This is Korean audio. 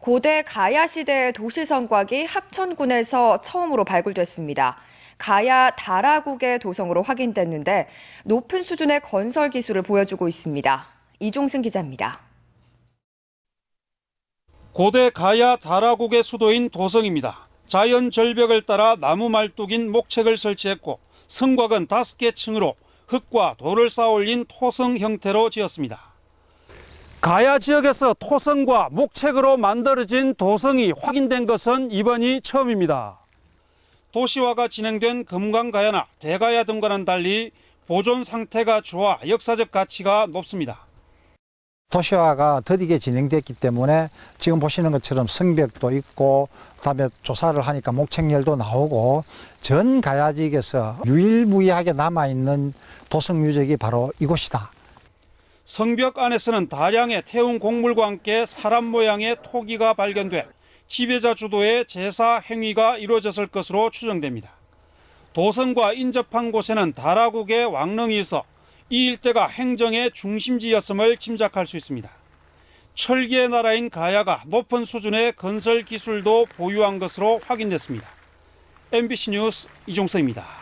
고대 가야 시대의 도시 성곽이 합천군에서 처음으로 발굴됐습니다. 가야 다라국의 도성으로 확인됐는데 높은 수준의 건설 기술을 보여주고 있습니다. 이종승 기자입니다. 고대 가야 다라국의 수도인 도성입니다. 자연 절벽을 따라 나무 말뚝인 목책을 설치했고 성곽은 다섯 개 층으로 흙과 돌을 쌓아 올린 토성 형태로 지었습니다. 가야 지역에서 토성과 목책으로 만들어진 도성이 확인된 것은 이번이 처음입니다. 도시화가 진행된 금강가야나 대가야 등과는 달리 보존 상태가 좋아 역사적 가치가 높습니다. 도시화가 더디게 진행됐기 때문에 지금 보시는 것처럼 성벽도 있고 다음에 조사를 하니까 목책열도 나오고 전 가야 지역에서 유일무이하게 남아있는 도성 유적이 바로 이곳이다. 성벽 안에서는 다량의 태운 곡물과 함께 사람 모양의 토기가 발견돼 지배자 주도의 제사 행위가 이루어졌을 것으로 추정됩니다. 도성과 인접한 곳에는 다라국의 왕릉이 있어 이 일대가 행정의 중심지였음을 짐작할 수 있습니다. 철기의 나라인 가야가 높은 수준의 건설 기술도 보유한 것으로 확인됐습니다. MBC 뉴스 이종서입니다.